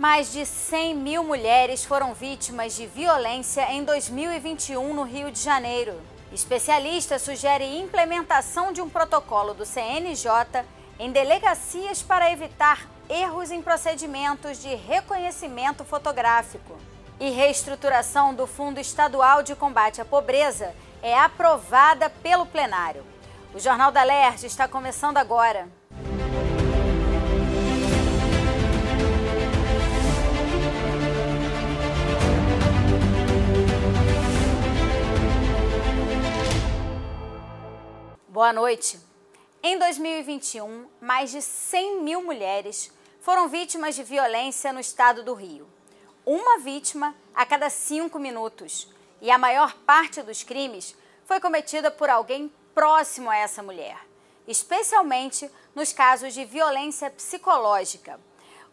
Mais de 100 mil mulheres foram vítimas de violência em 2021 no Rio de Janeiro. Especialistas sugerem implementação de um protocolo do CNJ em delegacias para evitar erros em procedimentos de reconhecimento fotográfico. E reestruturação do Fundo Estadual de Combate à Pobreza é aprovada pelo plenário. O Jornal da Lerge está começando agora. Boa noite. Em 2021, mais de 100 mil mulheres foram vítimas de violência no estado do Rio. Uma vítima a cada cinco minutos. E a maior parte dos crimes foi cometida por alguém próximo a essa mulher, especialmente nos casos de violência psicológica.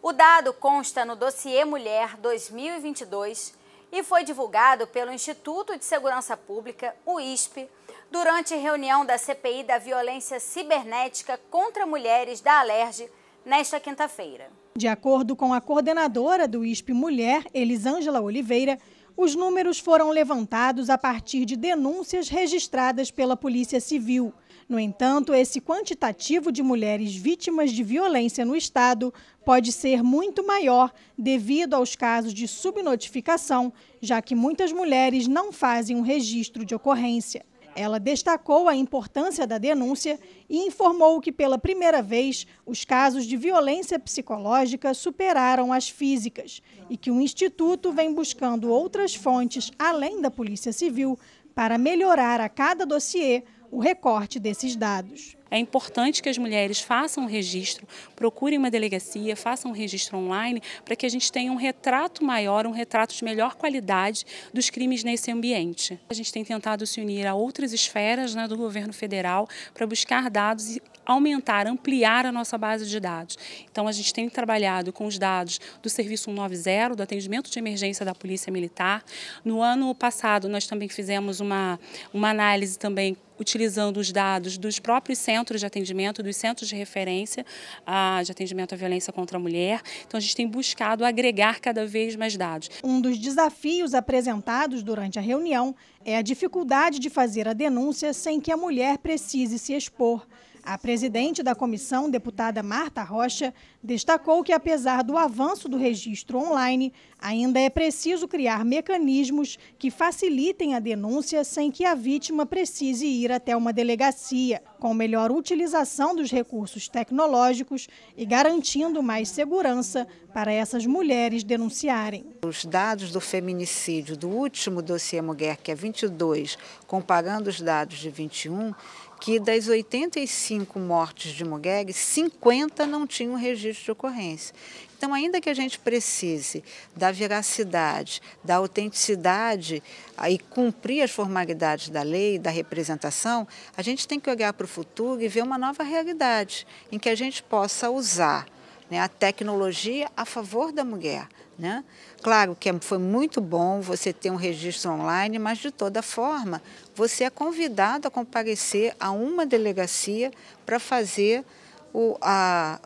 O dado consta no dossiê Mulher 2022 e foi divulgado pelo Instituto de Segurança Pública, o ISP, durante reunião da CPI da Violência Cibernética contra Mulheres da Alerj nesta quinta-feira. De acordo com a coordenadora do ISP Mulher, Elisângela Oliveira, os números foram levantados a partir de denúncias registradas pela Polícia Civil. No entanto, esse quantitativo de mulheres vítimas de violência no Estado pode ser muito maior devido aos casos de subnotificação, já que muitas mulheres não fazem um registro de ocorrência. Ela destacou a importância da denúncia e informou que, pela primeira vez, os casos de violência psicológica superaram as físicas e que o Instituto vem buscando outras fontes, além da Polícia Civil, para melhorar a cada dossiê o recorte desses dados. É importante que as mulheres façam um registro, procurem uma delegacia, façam um registro online, para que a gente tenha um retrato maior, um retrato de melhor qualidade dos crimes nesse ambiente. A gente tem tentado se unir a outras esferas né, do governo federal para buscar dados aumentar, ampliar a nossa base de dados. Então, a gente tem trabalhado com os dados do Serviço 190, do atendimento de emergência da Polícia Militar. No ano passado, nós também fizemos uma, uma análise também utilizando os dados dos próprios centros de atendimento, dos centros de referência ah, de atendimento à violência contra a mulher. Então, a gente tem buscado agregar cada vez mais dados. Um dos desafios apresentados durante a reunião é a dificuldade de fazer a denúncia sem que a mulher precise se expor. A presidente da comissão, deputada Marta Rocha, destacou que, apesar do avanço do registro online, ainda é preciso criar mecanismos que facilitem a denúncia sem que a vítima precise ir até uma delegacia, com melhor utilização dos recursos tecnológicos e garantindo mais segurança para essas mulheres denunciarem. Os dados do feminicídio do último dossiê mulher, que é 22, comparando os dados de 21, que das 85 mortes de Mugueg, 50 não tinham registro de ocorrência. Então, ainda que a gente precise da veracidade, da autenticidade ah, e cumprir as formalidades da lei, da representação, a gente tem que olhar para o futuro e ver uma nova realidade em que a gente possa usar né, a tecnologia a favor da mulher, né? Claro que é, foi muito bom você ter um registro online, mas de toda forma você é convidado a comparecer a uma delegacia para fazer o, a,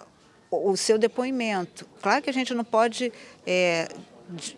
o seu depoimento. Claro que a gente não pode é,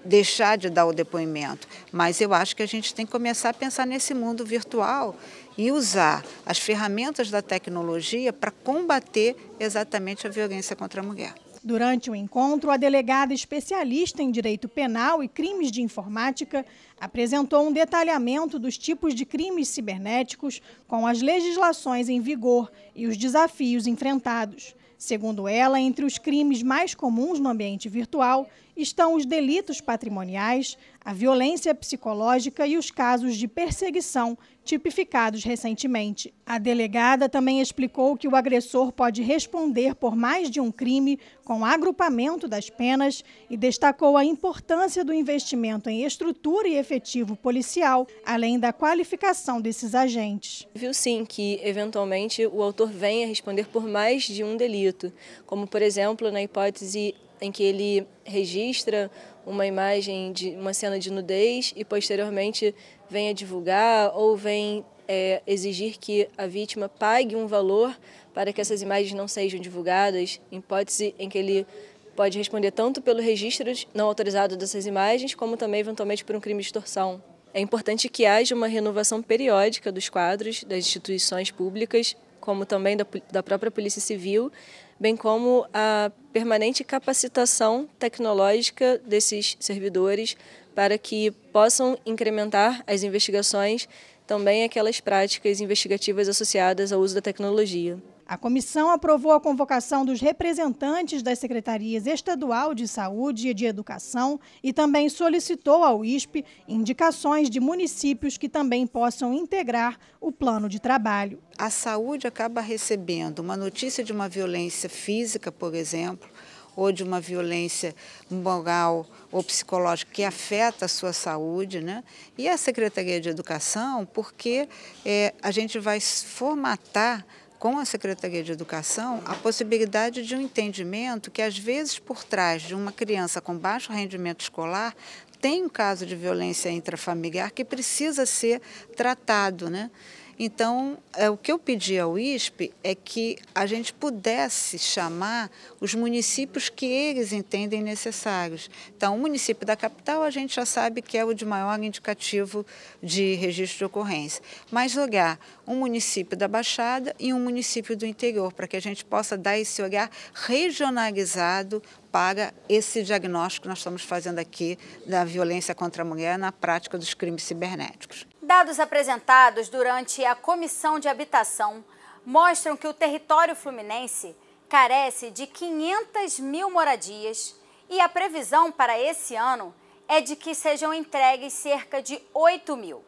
deixar de dar o depoimento, mas eu acho que a gente tem que começar a pensar nesse mundo virtual e usar as ferramentas da tecnologia para combater exatamente a violência contra a mulher. Durante o encontro, a delegada especialista em direito penal e crimes de informática apresentou um detalhamento dos tipos de crimes cibernéticos com as legislações em vigor e os desafios enfrentados. Segundo ela, entre os crimes mais comuns no ambiente virtual estão os delitos patrimoniais, a violência psicológica e os casos de perseguição tipificados recentemente. A delegada também explicou que o agressor pode responder por mais de um crime com agrupamento das penas e destacou a importância do investimento em estrutura e efetivo policial, além da qualificação desses agentes. Viu sim que, eventualmente, o autor venha responder por mais de um delito, como, por exemplo, na hipótese em que ele registra uma imagem de uma cena de nudez e posteriormente venha divulgar ou vem é, exigir que a vítima pague um valor para que essas imagens não sejam divulgadas, em hipótese em que ele pode responder tanto pelo registro não autorizado dessas imagens, como também eventualmente por um crime de extorsão. É importante que haja uma renovação periódica dos quadros das instituições públicas, como também da, da própria Polícia Civil, bem como a permanente capacitação tecnológica desses servidores para que possam incrementar as investigações, também aquelas práticas investigativas associadas ao uso da tecnologia. A comissão aprovou a convocação dos representantes das secretarias estadual de saúde e de educação e também solicitou ao ISP indicações de municípios que também possam integrar o plano de trabalho. A saúde acaba recebendo uma notícia de uma violência física, por exemplo, ou de uma violência moral ou psicológica que afeta a sua saúde, né? E a Secretaria de Educação, porque é, a gente vai formatar com a Secretaria de Educação a possibilidade de um entendimento que, às vezes, por trás de uma criança com baixo rendimento escolar, tem um caso de violência intrafamiliar que precisa ser tratado, né? Então, é, o que eu pedi ao ISP é que a gente pudesse chamar os municípios que eles entendem necessários. Então, o município da capital a gente já sabe que é o de maior indicativo de registro de ocorrência. Mas olhar um município da Baixada e um município do interior, para que a gente possa dar esse olhar regionalizado para esse diagnóstico que nós estamos fazendo aqui da violência contra a mulher na prática dos crimes cibernéticos. Dados apresentados durante a Comissão de Habitação mostram que o território fluminense carece de 500 mil moradias e a previsão para esse ano é de que sejam entregues cerca de 8 mil.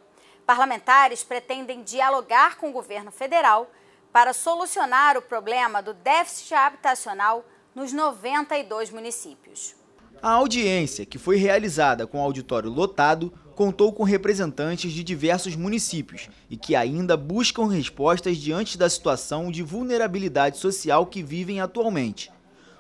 Parlamentares pretendem dialogar com o governo federal para solucionar o problema do déficit habitacional nos 92 municípios. A audiência, que foi realizada com auditório lotado, contou com representantes de diversos municípios e que ainda buscam respostas diante da situação de vulnerabilidade social que vivem atualmente.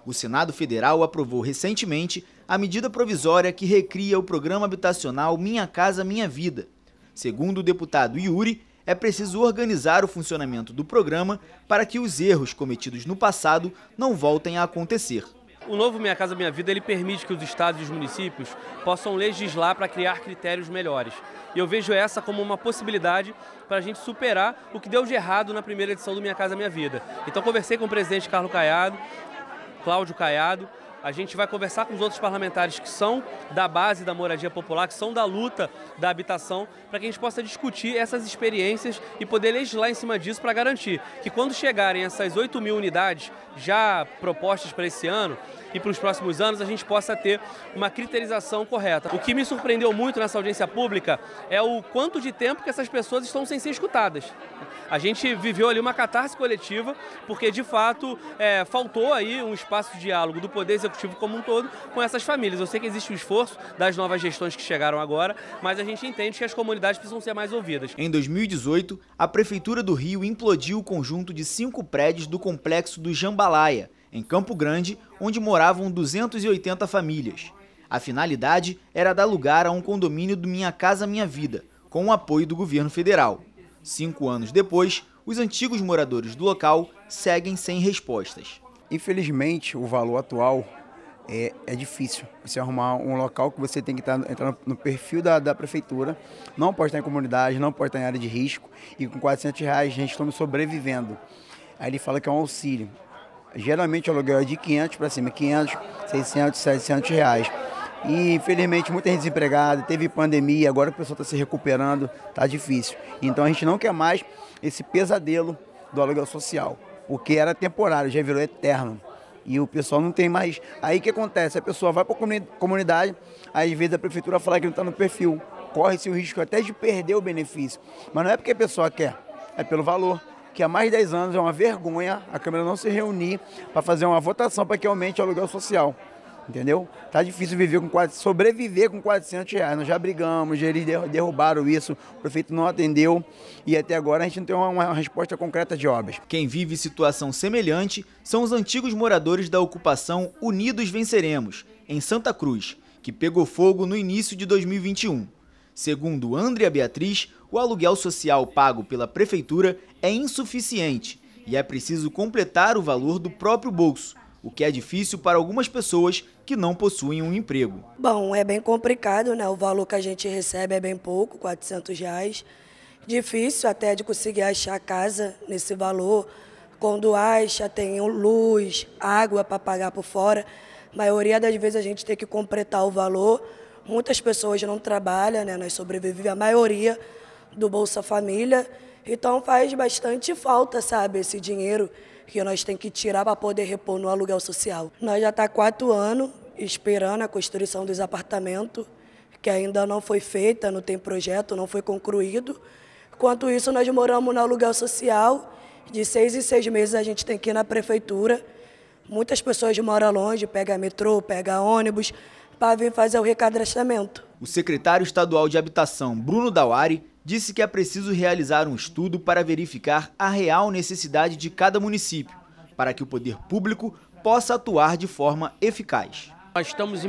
O Senado Federal aprovou recentemente a medida provisória que recria o programa habitacional Minha Casa Minha Vida. Segundo o deputado Yuri, é preciso organizar o funcionamento do programa para que os erros cometidos no passado não voltem a acontecer. O novo Minha Casa Minha Vida ele permite que os estados e os municípios possam legislar para criar critérios melhores. E eu vejo essa como uma possibilidade para a gente superar o que deu de errado na primeira edição do Minha Casa Minha Vida. Então conversei com o presidente Carlos Caiado, Cláudio Caiado, a gente vai conversar com os outros parlamentares que são da base da moradia popular, que são da luta da habitação, para que a gente possa discutir essas experiências e poder legislar em cima disso para garantir que quando chegarem essas 8 mil unidades já propostas para esse ano, e para os próximos anos a gente possa ter uma criterização correta. O que me surpreendeu muito nessa audiência pública é o quanto de tempo que essas pessoas estão sem ser escutadas. A gente viveu ali uma catarse coletiva, porque de fato é, faltou aí um espaço de diálogo do Poder Executivo como um todo com essas famílias. Eu sei que existe o um esforço das novas gestões que chegaram agora, mas a gente entende que as comunidades precisam ser mais ouvidas. Em 2018, a Prefeitura do Rio implodiu o conjunto de cinco prédios do complexo do Jambalaya, em Campo Grande, onde moravam 280 famílias. A finalidade era dar lugar a um condomínio do Minha Casa Minha Vida, com o apoio do governo federal. Cinco anos depois, os antigos moradores do local seguem sem respostas. Infelizmente, o valor atual é, é difícil. Você arrumar um local que você tem que estar, entrar no, perfil da, da, prefeitura, não pode estar em comunidade, não pode estar em área de risco, e com 400 reais a gente estamos sobrevivendo. Aí ele fala que é um auxílio geralmente o aluguel é de 500 para cima, 500, 600, 700 reais. E infelizmente muita gente desempregada, teve pandemia, agora o pessoal está se recuperando, está difícil. Então a gente não quer mais esse pesadelo do aluguel social, porque era temporário, já virou eterno. E o pessoal não tem mais. Aí o que acontece? A pessoa vai para a comunidade, às vezes a prefeitura fala que não está no perfil. Corre-se o risco até de perder o benefício. Mas não é porque a pessoa quer, é pelo valor que há mais de 10 anos é uma vergonha a Câmara não se reunir para fazer uma votação para que aumente o aluguel social. Entendeu? Tá difícil viver com quatro, sobreviver com 400 reais. Nós já brigamos, eles derrubaram isso, o prefeito não atendeu e até agora a gente não tem uma, uma resposta concreta de obras. Quem vive situação semelhante são os antigos moradores da ocupação Unidos Venceremos, em Santa Cruz, que pegou fogo no início de 2021. Segundo Andrea Beatriz, o aluguel social pago pela prefeitura é insuficiente e é preciso completar o valor do próprio bolso, o que é difícil para algumas pessoas que não possuem um emprego. Bom, é bem complicado, né? O valor que a gente recebe é bem pouco, 400 reais. Difícil até de conseguir achar casa nesse valor. Quando acha, tem luz, água para pagar por fora. A maioria das vezes a gente tem que completar o valor Muitas pessoas não trabalham, né? Nós sobrevivemos, a maioria do Bolsa Família. Então faz bastante falta, sabe, esse dinheiro que nós tem que tirar para poder repor no aluguel social. Nós já está quatro anos esperando a construção dos apartamentos, que ainda não foi feita, não tem projeto, não foi concluído. Enquanto isso, nós moramos no aluguel social. De seis em seis meses a gente tem que ir na prefeitura. Muitas pessoas moram longe, pega metrô, pega ônibus, para vir fazer o recadastramento. O secretário estadual de Habitação, Bruno Dauari, disse que é preciso realizar um estudo para verificar a real necessidade de cada município, para que o poder público possa atuar de forma eficaz. Nós estamos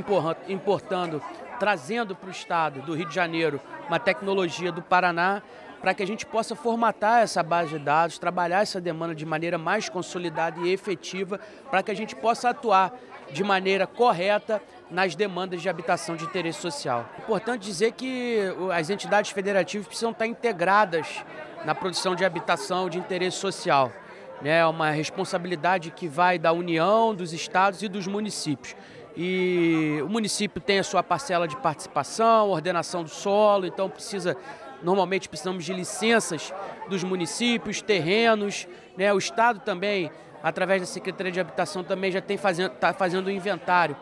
importando, trazendo para o estado do Rio de Janeiro uma tecnologia do Paraná para que a gente possa formatar essa base de dados, trabalhar essa demanda de maneira mais consolidada e efetiva, para que a gente possa atuar de maneira correta nas demandas de habitação de interesse social. Importante dizer que as entidades federativas precisam estar integradas na produção de habitação de interesse social. Né? É uma responsabilidade que vai da União, dos estados e dos municípios. E o município tem a sua parcela de participação, ordenação do solo, então precisa normalmente precisamos de licenças dos municípios, terrenos, né? O estado também, através da Secretaria de Habitação também já tem fazendo tá fazendo o inventário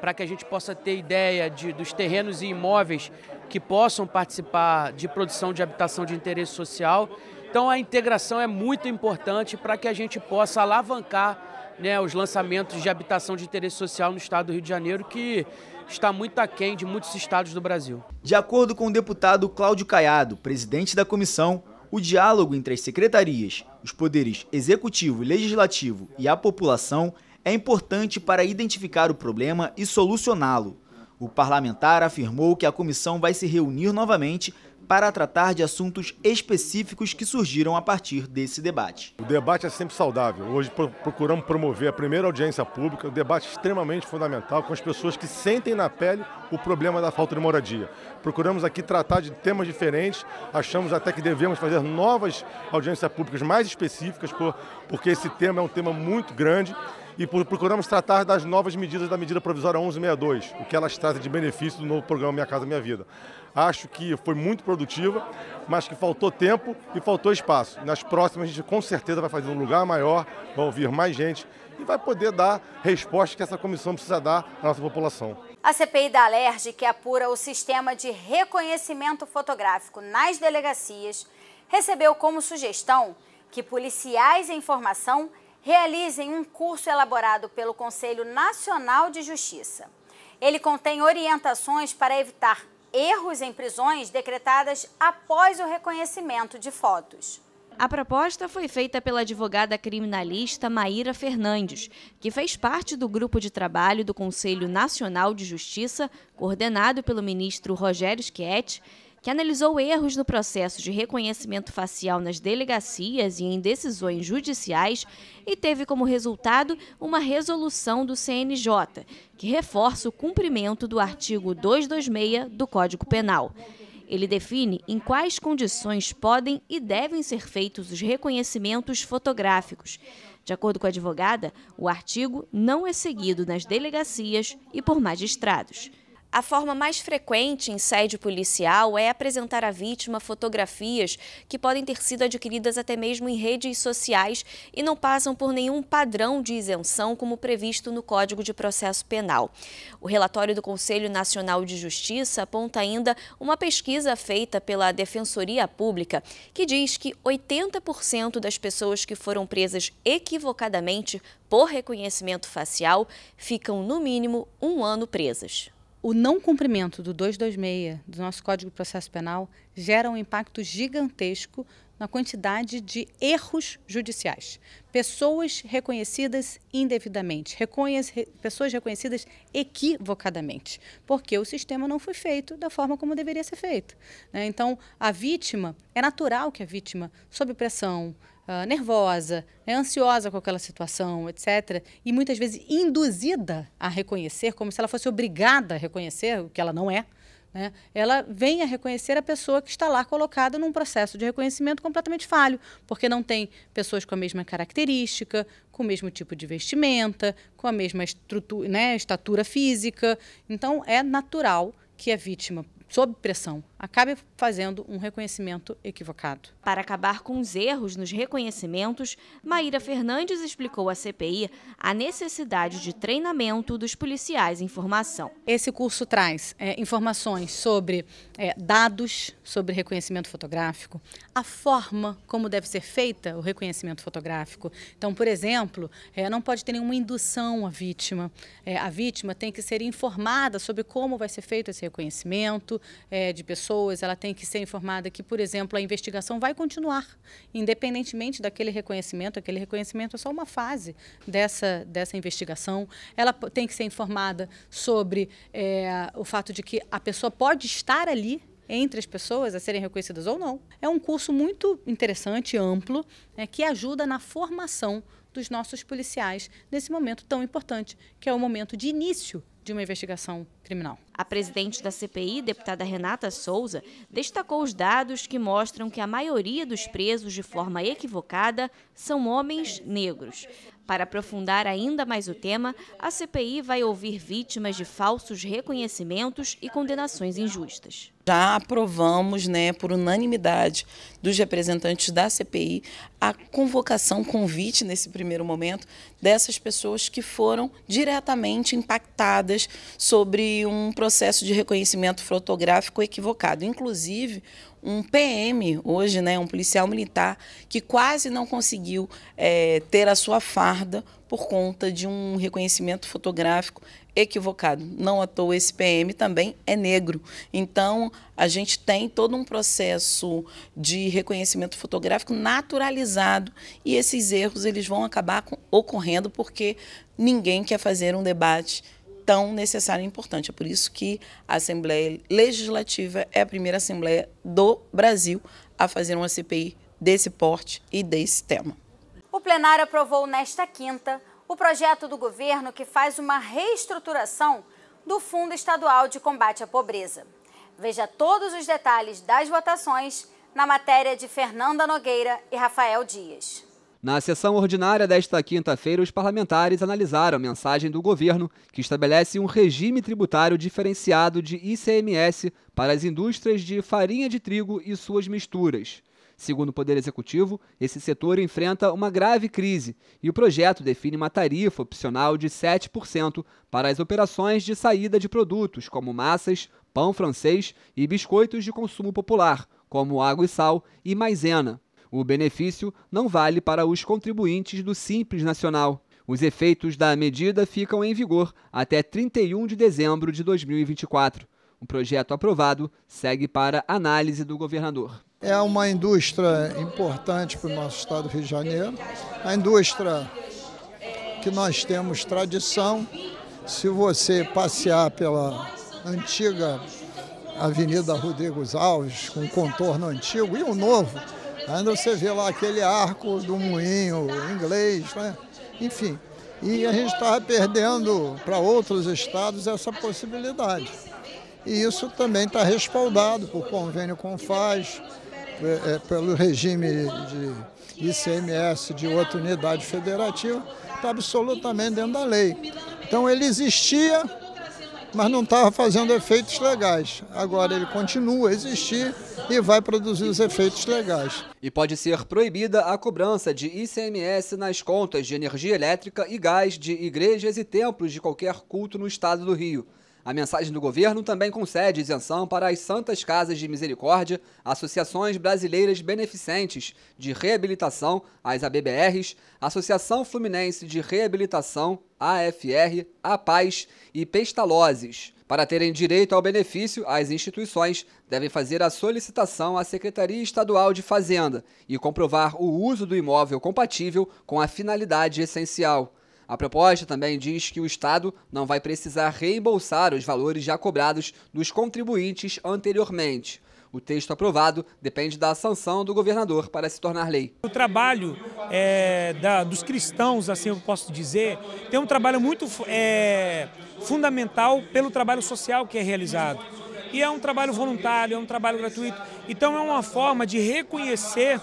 para que a gente possa ter ideia de, dos terrenos e imóveis que possam participar de produção de habitação de interesse social. Então a integração é muito importante para que a gente possa alavancar né, os lançamentos de habitação de interesse social no estado do Rio de Janeiro, que está muito aquém de muitos estados do Brasil. De acordo com o deputado Cláudio Caiado, presidente da comissão, o diálogo entre as secretarias, os poderes executivo, legislativo e a população é importante para identificar o problema e solucioná-lo. O parlamentar afirmou que a comissão vai se reunir novamente para tratar de assuntos específicos que surgiram a partir desse debate. O debate é sempre saudável. Hoje procuramos promover a primeira audiência pública, um debate é extremamente fundamental com as pessoas que sentem na pele o problema da falta de moradia. Procuramos aqui tratar de temas diferentes, achamos até que devemos fazer novas audiências públicas mais específicas, porque esse tema é um tema muito grande e procuramos tratar das novas medidas da medida provisória 1162, o que elas trazem de benefício do novo programa Minha Casa Minha Vida. Acho que foi muito produtiva, mas que faltou tempo e faltou espaço. Nas próximas a gente com certeza vai fazer um lugar maior, vai ouvir mais gente e vai poder dar resposta que essa comissão precisa dar à nossa população. A CPI da Alerj, que apura o sistema de reconhecimento fotográfico nas delegacias, recebeu como sugestão que policiais em formação realizem um curso elaborado pelo Conselho Nacional de Justiça. Ele contém orientações para evitar erros em prisões decretadas após o reconhecimento de fotos. A proposta foi feita pela advogada criminalista Maíra Fernandes, que fez parte do grupo de trabalho do Conselho Nacional de Justiça, coordenado pelo ministro Rogério Schietti, que analisou erros no processo de reconhecimento facial nas delegacias e em decisões judiciais e teve como resultado uma resolução do CNJ, que reforça o cumprimento do artigo 226 do Código Penal. Ele define em quais condições podem e devem ser feitos os reconhecimentos fotográficos. De acordo com a advogada, o artigo não é seguido nas delegacias e por magistrados. A forma mais frequente em sede policial é apresentar à vítima fotografias que podem ter sido adquiridas até mesmo em redes sociais e não passam por nenhum padrão de isenção como previsto no Código de Processo Penal. O relatório do Conselho Nacional de Justiça aponta ainda uma pesquisa feita pela Defensoria Pública que diz que 80% das pessoas que foram presas equivocadamente por reconhecimento facial ficam, no mínimo, um ano presas o não cumprimento do 226 do nosso Código de Processo Penal gera um impacto gigantesco na quantidade de erros judiciais. Pessoas reconhecidas indevidamente, reconhece, pessoas reconhecidas equivocadamente, porque o sistema não foi feito da forma como deveria ser feito. Né? Então, a vítima, é natural que a vítima, sob pressão, ah, nervosa, né, ansiosa com aquela situação, etc. E muitas vezes induzida a reconhecer, como se ela fosse obrigada a reconhecer, o que ela não é. Né, ela vem a reconhecer a pessoa que está lá colocada num processo de reconhecimento completamente falho, porque não tem pessoas com a mesma característica, com o mesmo tipo de vestimenta, com a mesma estrutura, né, estatura física. Então, é natural que a vítima, sob pressão, acabe fazendo um reconhecimento equivocado. Para acabar com os erros nos reconhecimentos, Maíra Fernandes explicou à CPI a necessidade de treinamento dos policiais em formação. Esse curso traz é, informações sobre é, dados sobre reconhecimento fotográfico, a forma como deve ser feita o reconhecimento fotográfico. Então, por exemplo, é, não pode ter nenhuma indução à vítima. É, a vítima tem que ser informada sobre como vai ser feito esse reconhecimento é, de pessoas pessoas, ela tem que ser informada que, por exemplo, a investigação vai continuar, independentemente daquele reconhecimento. Aquele reconhecimento é só uma fase dessa, dessa investigação. Ela tem que ser informada sobre é, o fato de que a pessoa pode estar ali entre as pessoas a serem reconhecidas ou não. É um curso muito interessante, amplo, né, que ajuda na formação dos nossos policiais nesse momento tão importante, que é o momento de início de uma investigação criminal. A presidente da CPI, deputada Renata Souza, destacou os dados que mostram que a maioria dos presos de forma equivocada são homens negros. Para aprofundar ainda mais o tema, a CPI vai ouvir vítimas de falsos reconhecimentos e condenações injustas já aprovamos, né, por unanimidade dos representantes da CPI, a convocação, convite nesse primeiro momento dessas pessoas que foram diretamente impactadas sobre um processo de reconhecimento fotográfico equivocado. Inclusive, um PM hoje, né, um policial militar, que quase não conseguiu é, ter a sua farda por conta de um reconhecimento fotográfico equivocado. Não à toa esse PM também é negro. Então, a gente tem todo um processo de reconhecimento fotográfico naturalizado e esses erros eles vão acabar ocorrendo porque ninguém quer fazer um debate tão necessário e importante. É por isso que a Assembleia Legislativa é a primeira Assembleia do Brasil a fazer uma CPI desse porte e desse tema. O plenário aprovou nesta quinta o projeto do governo que faz uma reestruturação do Fundo Estadual de Combate à Pobreza. Veja todos os detalhes das votações na matéria de Fernanda Nogueira e Rafael Dias. Na sessão ordinária desta quinta-feira, os parlamentares analisaram a mensagem do governo que estabelece um regime tributário diferenciado de ICMS para as indústrias de farinha de trigo e suas misturas. Segundo o Poder Executivo, esse setor enfrenta uma grave crise e o projeto define uma tarifa opcional de 7% para as operações de saída de produtos como massas, pão francês e biscoitos de consumo popular, como água e sal e maisena. O benefício não vale para os contribuintes do Simples Nacional. Os efeitos da medida ficam em vigor até 31 de dezembro de 2024. O projeto aprovado segue para análise do governador. É uma indústria importante para o nosso estado do Rio de Janeiro. A indústria que nós temos tradição. Se você passear pela antiga Avenida Rodrigo Alves, com contorno antigo e o novo, ainda você vê lá aquele arco do moinho inglês, né? enfim. E a gente estava tá perdendo para outros estados essa possibilidade. E isso também está respaldado por convênio com FAS, é, é, pelo regime de ICMS de outra unidade federativa, está absolutamente dentro da lei. Então ele existia, mas não estava fazendo efeitos legais. Agora ele continua a existir e vai produzir os efeitos legais. E pode ser proibida a cobrança de ICMS nas contas de energia elétrica e gás de igrejas e templos de qualquer culto no estado do Rio. A mensagem do governo também concede isenção para as Santas Casas de Misericórdia, associações brasileiras beneficentes de reabilitação, as ABBRs, Associação Fluminense de Reabilitação, AFR, APAS e Pestalozes. Para terem direito ao benefício, as instituições devem fazer a solicitação à Secretaria Estadual de Fazenda e comprovar o uso do imóvel compatível com a finalidade essencial. A proposta também diz que o Estado não vai precisar reembolsar os valores já cobrados dos contribuintes anteriormente. O texto aprovado depende da sanção do governador para se tornar lei. O trabalho é, da, dos cristãos, assim eu posso dizer, tem um trabalho muito é, fundamental pelo trabalho social que é realizado. E é um trabalho voluntário, é um trabalho gratuito. Então é uma forma de reconhecer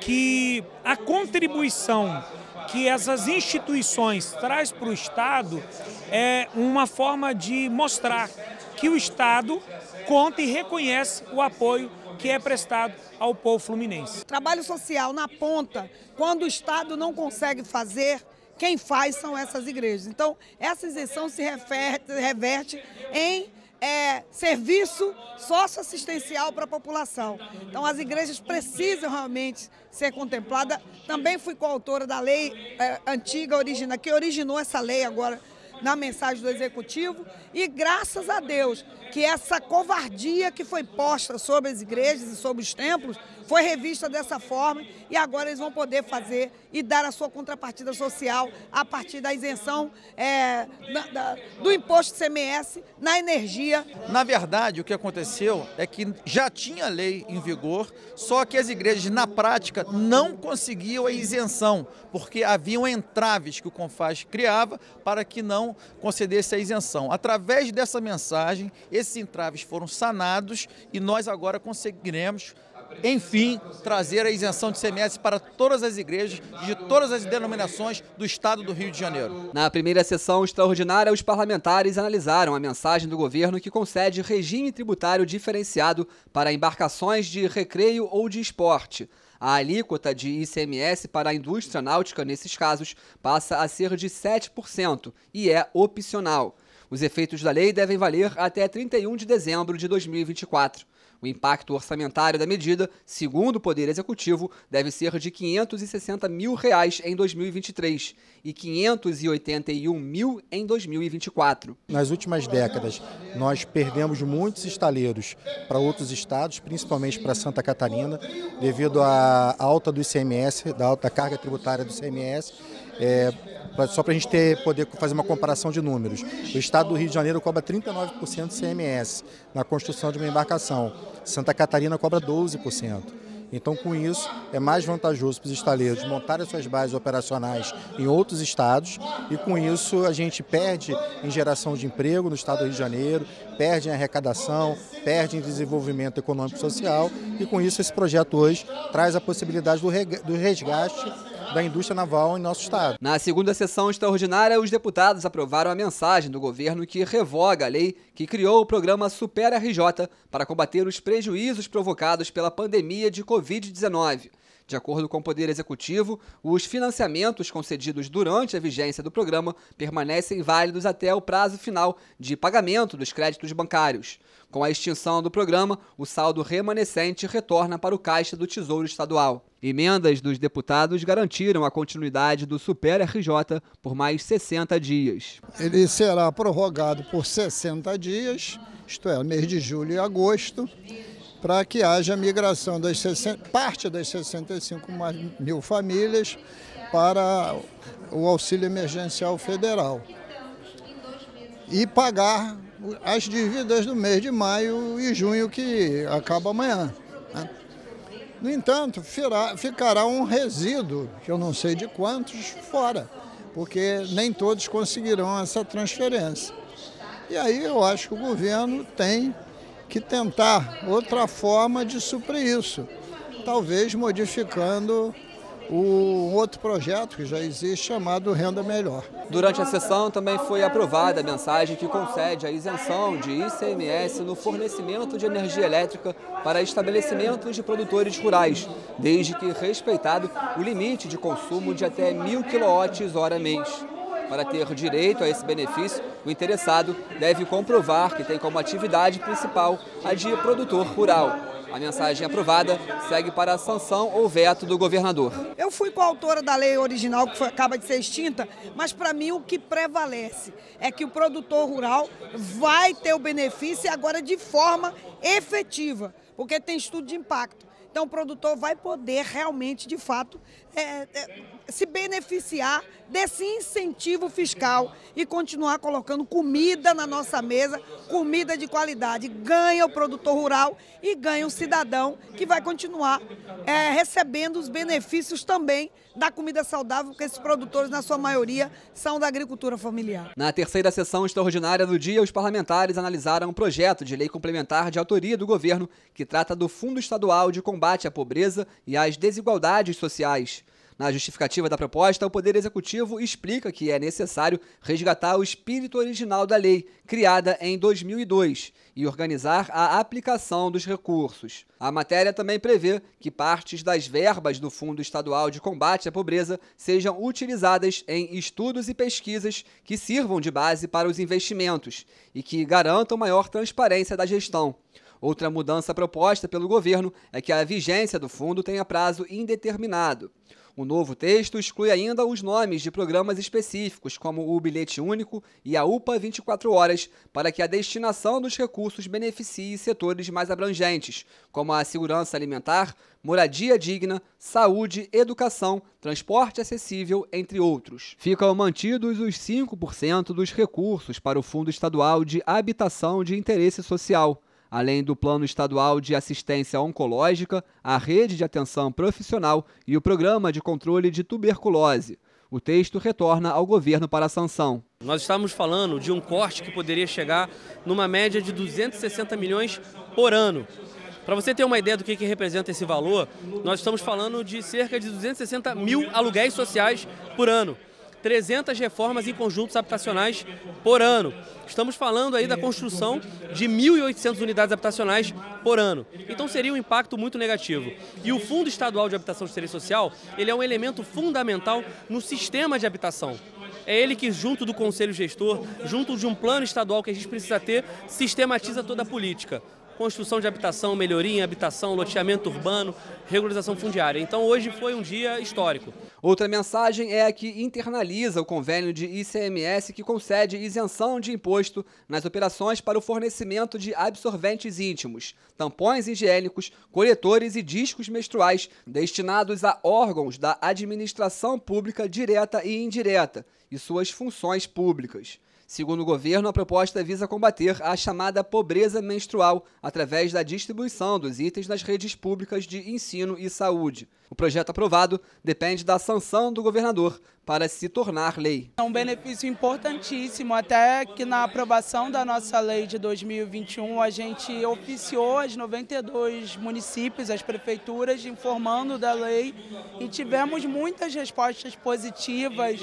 que a contribuição que essas instituições traz para o Estado é uma forma de mostrar que o Estado conta e reconhece o apoio que é prestado ao povo fluminense. Trabalho social na ponta, quando o Estado não consegue fazer, quem faz são essas igrejas. Então, essa isenção se reverte, reverte em é, serviço socioassistencial para a população. Então, as igrejas precisam realmente ser contempladas. Também fui coautora da lei é, antiga, origina, que originou essa lei agora na mensagem do Executivo. E graças a Deus que essa covardia que foi posta sobre as igrejas e sobre os templos foi revista dessa forma e agora eles vão poder fazer e dar a sua contrapartida social a partir da isenção é, na, da, do imposto de CMS na energia. Na verdade, o que aconteceu é que já tinha lei em vigor, só que as igrejas, na prática, não conseguiam a isenção, porque haviam entraves que o CONFAS criava para que não concedesse a isenção. Através dessa mensagem, esses entraves foram sanados e nós agora conseguiremos enfim, trazer a isenção de ICMS para todas as igrejas de todas as denominações do estado do Rio de Janeiro. Na primeira sessão extraordinária, os parlamentares analisaram a mensagem do governo que concede regime tributário diferenciado para embarcações de recreio ou de esporte. A alíquota de ICMS para a indústria náutica, nesses casos, passa a ser de 7% e é opcional. Os efeitos da lei devem valer até 31 de dezembro de 2024. O impacto orçamentário da medida, segundo o Poder Executivo, deve ser de 560 mil reais em 2023 e 581 mil em 2024. Nas últimas décadas, nós perdemos muitos estaleiros para outros estados, principalmente para Santa Catarina, devido à alta do ICMS, da alta carga tributária do ICMS é, só para a gente ter, poder fazer uma comparação de números. O estado do Rio de Janeiro cobra 39% de CMS na construção de uma embarcação. Santa Catarina cobra 12%. Então, com isso, é mais vantajoso para os estaleiros montarem suas bases operacionais em outros estados e, com isso, a gente perde em geração de emprego no estado do Rio de Janeiro, perde em arrecadação, perde em desenvolvimento econômico e social e, com isso, esse projeto hoje traz a possibilidade do resgate da indústria naval em nosso estado. Na segunda sessão extraordinária, os deputados aprovaram a mensagem do governo que revoga a lei que criou o programa Super RJ para combater os prejuízos provocados pela pandemia de Covid-19. De acordo com o Poder Executivo, os financiamentos concedidos durante a vigência do programa permanecem válidos até o prazo final de pagamento dos créditos bancários. Com a extinção do programa, o saldo remanescente retorna para o Caixa do Tesouro Estadual. Emendas dos deputados garantiram a continuidade do Super RJ por mais 60 dias. Ele será prorrogado por 60 dias, isto é, mês de julho e agosto, para que haja migração das 60, parte das 65 mil famílias para o auxílio emergencial federal e pagar as dívidas do mês de maio e junho que acaba amanhã. Né? No entanto, ficará um resíduo, que eu não sei de quantos, fora, porque nem todos conseguirão essa transferência. E aí eu acho que o governo tem que tentar outra forma de suprir isso, talvez modificando o outro projeto que já existe chamado Renda Melhor. Durante a sessão também foi aprovada a mensagem que concede a isenção de ICMS no fornecimento de energia elétrica para estabelecimentos de produtores rurais, desde que respeitado o limite de consumo de até 1.000 kWh mês. Para ter direito a esse benefício, o interessado deve comprovar que tem como atividade principal a de produtor rural a mensagem aprovada segue para a sanção ou veto do governador. Eu fui coautora da lei original que foi, acaba de ser extinta, mas para mim o que prevalece é que o produtor rural vai ter o benefício agora de forma efetiva, porque tem estudo de impacto. Então o produtor vai poder realmente, de fato, é, é, se beneficiar desse incentivo fiscal e continuar colocando comida na nossa mesa, comida de qualidade. Ganha o produtor rural e ganha o cidadão que vai continuar é, recebendo os benefícios também da comida saudável, porque esses produtores, na sua maioria, são da agricultura familiar. Na terceira sessão extraordinária do dia, os parlamentares analisaram um projeto de lei complementar de autoria do governo que trata do Fundo Estadual de Combate à Pobreza e às Desigualdades Sociais. Na justificativa da proposta, o Poder Executivo explica que é necessário resgatar o espírito original da lei, criada em 2002, e organizar a aplicação dos recursos. A matéria também prevê que partes das verbas do Fundo Estadual de Combate à Pobreza sejam utilizadas em estudos e pesquisas que sirvam de base para os investimentos e que garantam maior transparência da gestão. Outra mudança proposta pelo governo é que a vigência do fundo tenha prazo indeterminado. O novo texto exclui ainda os nomes de programas específicos, como o Bilhete Único e a UPA 24 Horas, para que a destinação dos recursos beneficie setores mais abrangentes, como a segurança alimentar, moradia digna, saúde, educação, transporte acessível, entre outros. Ficam mantidos os 5% dos recursos para o Fundo Estadual de Habitação de Interesse Social além do Plano Estadual de Assistência Oncológica, a Rede de Atenção Profissional e o Programa de Controle de Tuberculose. O texto retorna ao governo para a sanção. Nós estamos falando de um corte que poderia chegar numa média de 260 milhões por ano. Para você ter uma ideia do que, que representa esse valor, nós estamos falando de cerca de 260 mil aluguéis sociais por ano. 300 reformas em conjuntos habitacionais por ano. Estamos falando aí da construção de 1.800 unidades habitacionais por ano. Então seria um impacto muito negativo. E o Fundo Estadual de Habitação de Interesse Social, ele é um elemento fundamental no sistema de habitação. É ele que, junto do Conselho Gestor, junto de um plano estadual que a gente precisa ter, sistematiza toda a política construção de habitação, melhoria em habitação, loteamento urbano, regularização fundiária. Então hoje foi um dia histórico. Outra mensagem é a que internaliza o convênio de ICMS que concede isenção de imposto nas operações para o fornecimento de absorventes íntimos, tampões higiênicos, coletores e discos menstruais destinados a órgãos da administração pública direta e indireta e suas funções públicas. Segundo o governo, a proposta visa combater a chamada pobreza menstrual através da distribuição dos itens nas redes públicas de ensino e saúde. O projeto aprovado depende da sanção do governador para se tornar lei. É um benefício importantíssimo, até que na aprovação da nossa lei de 2021, a gente oficiou as 92 municípios, as prefeituras, informando da lei e tivemos muitas respostas positivas,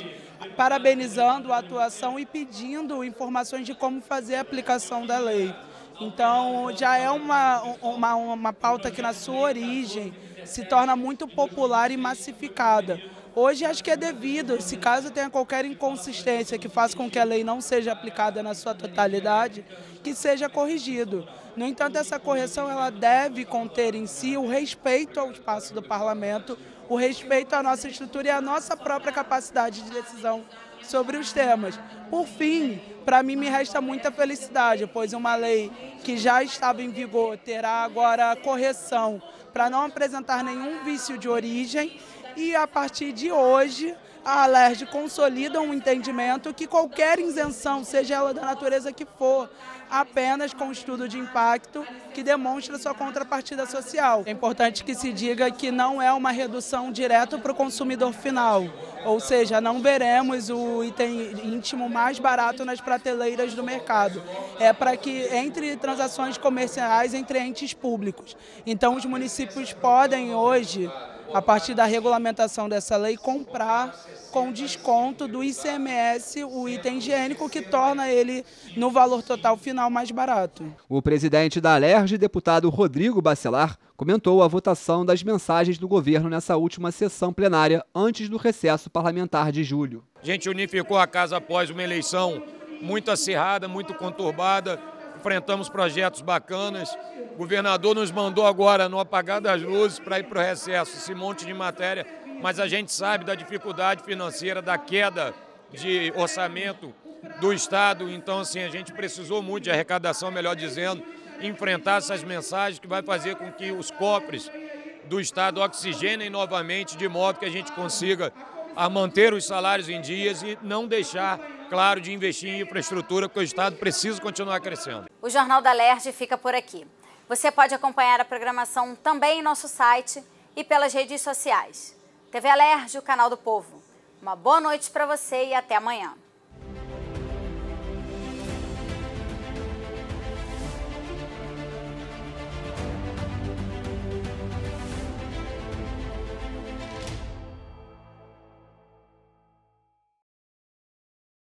parabenizando a atuação e pedindo pedindo informações de como fazer a aplicação da lei. Então, já é uma, uma, uma pauta que, na sua origem, se torna muito popular e massificada. Hoje acho que é devido, se caso tenha qualquer inconsistência que faça com que a lei não seja aplicada na sua totalidade, que seja corrigido. No entanto, essa correção ela deve conter em si o respeito ao espaço do parlamento, o respeito à nossa estrutura e à nossa própria capacidade de decisão sobre os temas. Por fim, para mim me resta muita felicidade, pois uma lei que já estava em vigor terá agora correção para não apresentar nenhum vício de origem e a partir de hoje, a Alerj consolida um entendimento que qualquer isenção, seja ela da natureza que for, apenas com estudo de impacto que demonstra sua contrapartida social. É importante que se diga que não é uma redução direta para o consumidor final, ou seja, não veremos o item íntimo mais barato nas prateleiras do mercado. É para que entre transações comerciais entre entes públicos. Então, os municípios podem hoje a partir da regulamentação dessa lei, comprar com desconto do ICMS o item higiênico, que torna ele, no valor total final, mais barato. O presidente da Alerj, deputado Rodrigo Bacelar, comentou a votação das mensagens do governo nessa última sessão plenária, antes do recesso parlamentar de julho. A gente unificou a casa após uma eleição muito acirrada, muito conturbada, enfrentamos projetos bacanas. O governador nos mandou agora, no apagar das luzes, para ir para o recesso, esse monte de matéria, mas a gente sabe da dificuldade financeira, da queda de orçamento do Estado. Então, assim, a gente precisou muito de arrecadação, melhor dizendo, enfrentar essas mensagens que vai fazer com que os cofres do Estado oxigenem novamente, de modo que a gente consiga a manter os salários em dias e não deixar claro, de investir em infraestrutura, porque o Estado precisa continuar crescendo. O Jornal da Lerge fica por aqui. Você pode acompanhar a programação também em nosso site e pelas redes sociais. TV Alerj, o canal do povo. Uma boa noite para você e até amanhã.